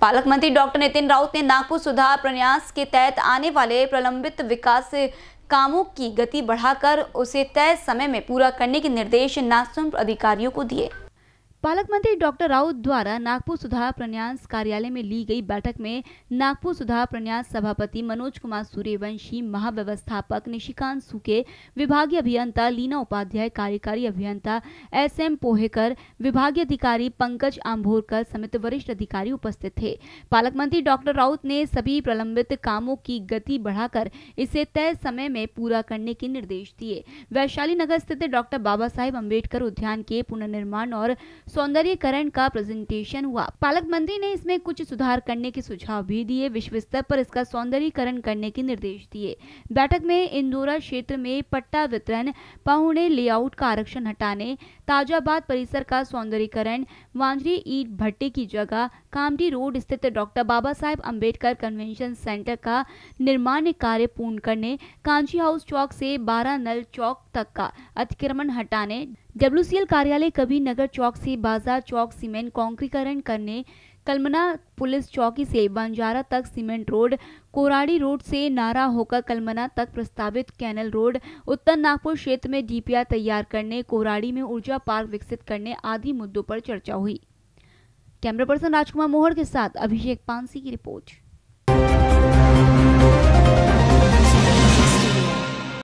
पालक मंत्री डॉक्टर नितिन राउत ने नागपुर सुधार प्रन्यास के तहत आने वाले प्रलंबित विकास कामों की गति बढ़ाकर उसे तय समय में पूरा करने के निर्देश नागसुम अधिकारियों को दिए पालक मंत्री डॉक्टर राउत द्वारा नागपुर सुधार प्रन्यास कार्यालय में ली गई बैठक में नागपुर सुधार प्रन्यास सभापति मनोज कुमार सूर्यवंशी महाव्यवस्थापक निशिकांत सुके विभागीय अभियंता लीना उपाध्याय कार्यकारी अभियंता एस एम पोहेकर विभागीय अधिकारी पंकज आम्भोरकर समेत वरिष्ठ अधिकारी उपस्थित थे पालक मंत्री डॉक्टर राउत ने सभी प्रलंबित कामों की गति बढ़ाकर इसे तय समय में पूरा करने के निर्देश दिए वैशाली नगर स्थित डॉक्टर बाबा साहेब अम्बेडकर उद्यान के पुनर्निर्माण और सौंदर्यकरण का प्रेजेंटेशन हुआ पालक मंत्री ने इसमें कुछ सुधार करने के सुझाव भी दिए विश्व स्तर पर इसका सौंदर्यकरण करने के निर्देश दिए बैठक में इंदौरा क्षेत्र में पट्टा वितरण पहुने लेआउट का आरक्षण हटाने ताजाबाद परिसर का सौंदर्यकरण वांझरी ईट भट्टे की जगह कामटी रोड स्थित doctor Baba Saheb Ambedkar convention centre का निर्माण कार्य पूर्ण करने कांची हाउस चौक से नल चौक तक का अतिक्रमण हटाने डब्ल्यूसीएल कार्यालय कभी नगर चौक से बाजार चौक सीमेंट कॉन्क्रीकरण करने कलमना पुलिस चौकी से बंजारा तक सीमेंट रोड कोराड़ी रोड से नारा होकर कलमना तक प्रस्तावित कैनल रोड उत्तर नागपुर क्षेत्र में डीपीआर तैयार करने कोराड़ी में ऊर्जा पार्क विकसित करने आदि मुद्दों पर चर्चा हुई कैमरा पर्सन राजकुमार मोहर के साथ अभिषेक पानसी की रिपोर्ट